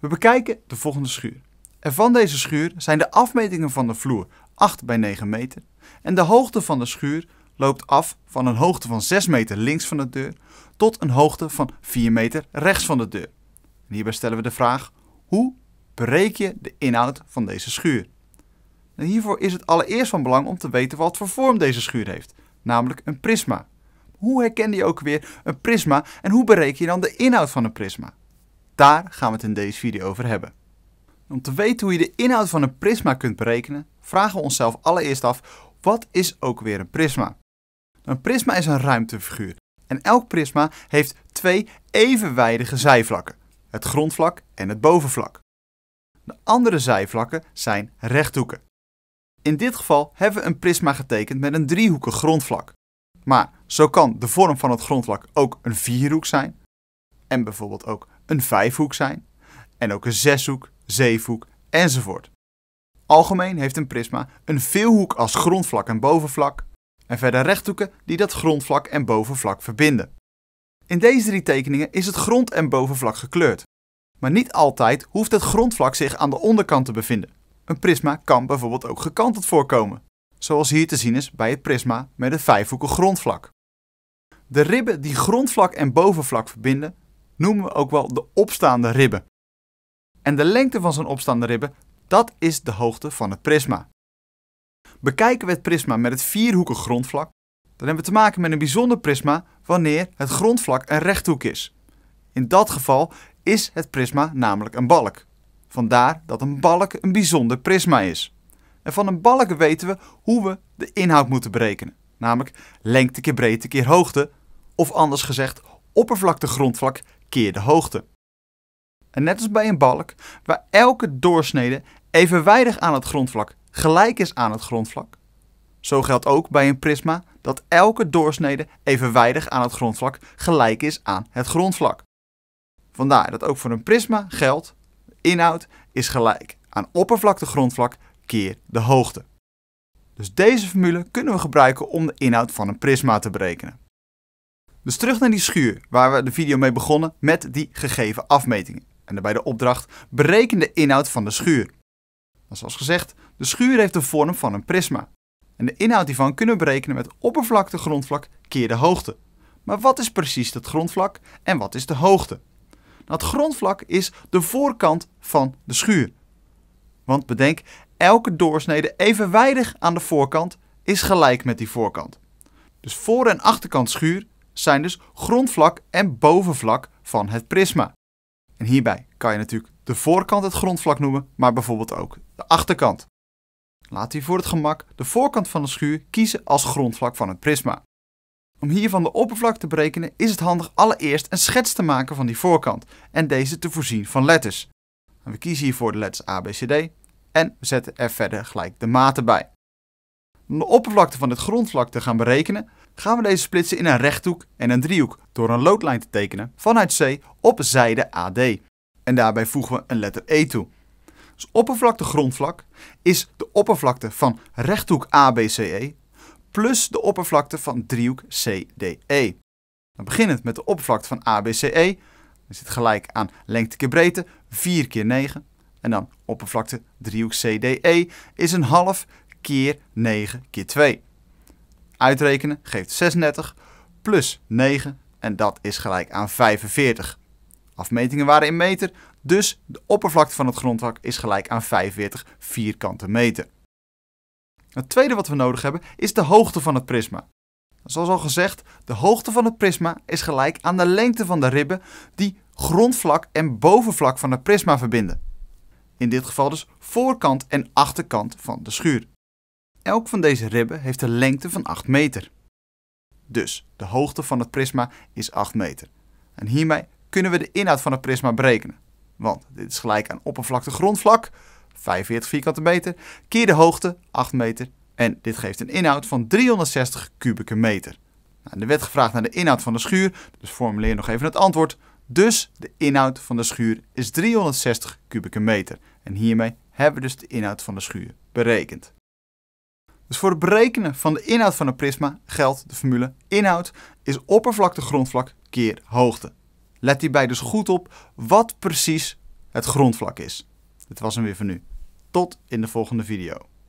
We bekijken de volgende schuur. En van deze schuur zijn de afmetingen van de vloer 8 bij 9 meter. En de hoogte van de schuur loopt af van een hoogte van 6 meter links van de deur tot een hoogte van 4 meter rechts van de deur. hierbij stellen we de vraag: hoe bereik je de inhoud van deze schuur? En hiervoor is het allereerst van belang om te weten wat voor vorm deze schuur heeft, namelijk een prisma. Hoe herken je ook weer een prisma en hoe bereken je dan de inhoud van een prisma? Daar gaan we het in deze video over hebben. Om te weten hoe je de inhoud van een prisma kunt berekenen, vragen we onszelf allereerst af, wat is ook weer een prisma? Een prisma is een ruimtefiguur en elk prisma heeft twee evenwijdige zijvlakken, het grondvlak en het bovenvlak. De andere zijvlakken zijn rechthoeken. In dit geval hebben we een prisma getekend met een driehoekig grondvlak. Maar zo kan de vorm van het grondvlak ook een vierhoek zijn, en bijvoorbeeld ook een vijfhoek zijn en ook een zeshoek, zeefhoek enzovoort. Algemeen heeft een prisma een veelhoek als grondvlak en bovenvlak en verder rechthoeken die dat grondvlak en bovenvlak verbinden. In deze drie tekeningen is het grond- en bovenvlak gekleurd. Maar niet altijd hoeft het grondvlak zich aan de onderkant te bevinden. Een prisma kan bijvoorbeeld ook gekanteld voorkomen, zoals hier te zien is bij het prisma met een vijfhoeken grondvlak. De ribben die grondvlak en bovenvlak verbinden noemen we ook wel de opstaande ribben. En de lengte van zo'n opstaande ribben, dat is de hoogte van het prisma. Bekijken we het prisma met het vierhoeken grondvlak, dan hebben we te maken met een bijzonder prisma wanneer het grondvlak een rechthoek is. In dat geval is het prisma namelijk een balk. Vandaar dat een balk een bijzonder prisma is. En van een balk weten we hoe we de inhoud moeten berekenen, namelijk lengte keer breedte keer hoogte, of anders gezegd Oppervlakte grondvlak keer de hoogte. En net als bij een balk, waar elke doorsnede evenwijdig aan het grondvlak gelijk is aan het grondvlak, zo geldt ook bij een prisma dat elke doorsnede evenwijdig aan het grondvlak gelijk is aan het grondvlak. Vandaar dat ook voor een prisma geldt, inhoud is gelijk aan oppervlakte grondvlak keer de hoogte. Dus deze formule kunnen we gebruiken om de inhoud van een prisma te berekenen. Dus terug naar die schuur waar we de video mee begonnen met die gegeven afmetingen. En daarbij de opdracht bereken de inhoud van de schuur. zoals gezegd, de schuur heeft de vorm van een prisma. En de inhoud hiervan kunnen we berekenen met oppervlakte grondvlak keer de hoogte. Maar wat is precies dat grondvlak en wat is de hoogte? Dat nou, grondvlak is de voorkant van de schuur. Want bedenk, elke doorsnede evenwijdig aan de voorkant is gelijk met die voorkant. Dus voor- en achterkant schuur zijn dus grondvlak en bovenvlak van het prisma. En hierbij kan je natuurlijk de voorkant het grondvlak noemen, maar bijvoorbeeld ook de achterkant. Laat we voor het gemak de voorkant van de schuur kiezen als grondvlak van het prisma. Om hiervan de oppervlakte te berekenen is het handig allereerst een schets te maken van die voorkant en deze te voorzien van letters. We kiezen hiervoor de letters ABCD en we zetten er verder gelijk de maten bij. Om de oppervlakte van het grondvlak te gaan berekenen gaan we deze splitsen in een rechthoek en een driehoek door een loodlijn te tekenen vanuit C op zijde AD. En daarbij voegen we een letter E toe. Dus oppervlakte grondvlak is de oppervlakte van rechthoek ABCE plus de oppervlakte van driehoek CDE. Dan nou, beginnend met de oppervlakte van ABCE, dan zit gelijk aan lengte keer breedte, 4 keer 9. En dan oppervlakte driehoek CDE is een half keer 9 keer 2 uitrekenen geeft 36 plus 9 en dat is gelijk aan 45. Afmetingen waren in meter, dus de oppervlakte van het grondvak is gelijk aan 45 vierkante meter. Het tweede wat we nodig hebben is de hoogte van het prisma. Zoals al gezegd, de hoogte van het prisma is gelijk aan de lengte van de ribben die grondvlak en bovenvlak van het prisma verbinden. In dit geval dus voorkant en achterkant van de schuur. Elk van deze ribben heeft een lengte van 8 meter. Dus de hoogte van het prisma is 8 meter. En hiermee kunnen we de inhoud van het prisma berekenen. Want dit is gelijk aan oppervlakte grondvlak, 45 vierkante meter, keer de hoogte, 8 meter. En dit geeft een inhoud van 360 kubieke meter. Nou, er werd gevraagd naar de inhoud van de schuur, dus formuleer nog even het antwoord. Dus de inhoud van de schuur is 360 kubieke meter. En hiermee hebben we dus de inhoud van de schuur berekend. Dus voor het berekenen van de inhoud van een prisma geldt de formule inhoud is oppervlakte grondvlak keer hoogte. Let hierbij dus goed op wat precies het grondvlak is. Dat was hem weer voor nu. Tot in de volgende video.